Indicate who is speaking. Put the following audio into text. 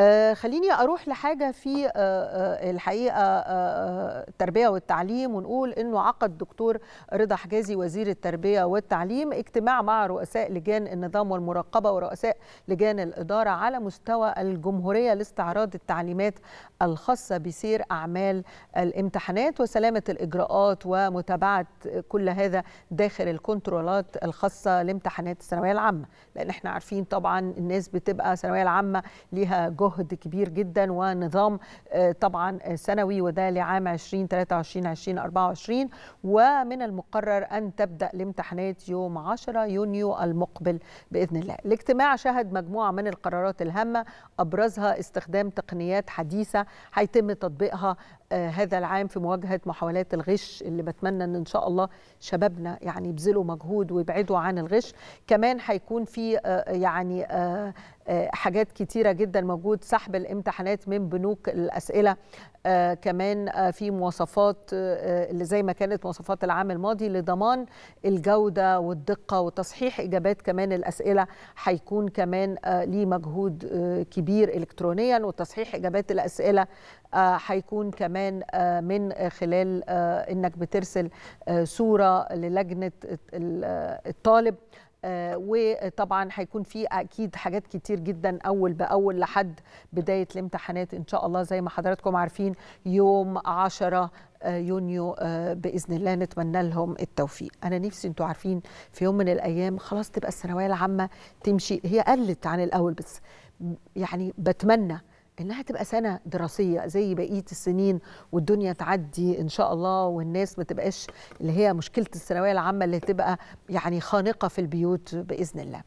Speaker 1: آه خليني اروح لحاجه في آه، آه، الحقيقه آه، التربيه والتعليم ونقول انه عقد دكتور رضا حجازي وزير التربيه والتعليم اجتماع مع رؤساء لجان النظام والمراقبه ورؤساء لجان الاداره على مستوى الجمهوريه لاستعراض التعليمات الخاصه بسير اعمال الامتحانات وسلامه الاجراءات ومتابعه كل هذا داخل الكنترولات الخاصه لامتحانات الثانويه العامه لان احنا عارفين طبعا الناس بتبقى الثانويه العامه ليها جهد جهد كبير جدا ونظام آه، طبعا آه، سنوي وده لعام 2023 2024 ومن المقرر ان تبدا الامتحانات يوم 10 يونيو المقبل باذن الله. الاجتماع شهد مجموعه من القرارات الهامه ابرزها استخدام تقنيات حديثه هيتم تطبيقها آه، هذا العام في مواجهه محاولات الغش اللي بتمنى ان ان شاء الله شبابنا يعني يبذلوا مجهود ويبعدوا عن الغش كمان هيكون في يعني حاجات كتيرة جدا موجود سحب الامتحانات من بنوك الأسئلة آه، كمان آه، في مواصفات آه، اللي زي ما كانت مواصفات العام الماضي لضمان الجودة والدقة وتصحيح إجابات كمان الأسئلة هيكون كمان ليه مجهود كبير إلكترونيا وتصحيح إجابات الأسئلة هيكون كمان من خلال إنك بترسل صورة للجنة الطالب آه، وطبعا هيكون في اكيد حاجات كتير جدا اول باول لحد بدايه الامتحانات ان شاء الله زي ما حضراتكم عارفين يوم 10 آه، يونيو آه، باذن الله نتمنى لهم التوفيق انا نفسي انتوا عارفين في يوم من الايام خلاص تبقى الثانويه العامه تمشي هي قلت عن الاول بس يعني بتمنى انها تبقى سنه دراسيه زي بقيه السنين والدنيا تعدي ان شاء الله والناس ما تبقاش اللي هي مشكله الثانويه العامه اللي تبقى يعني خانقه في البيوت باذن الله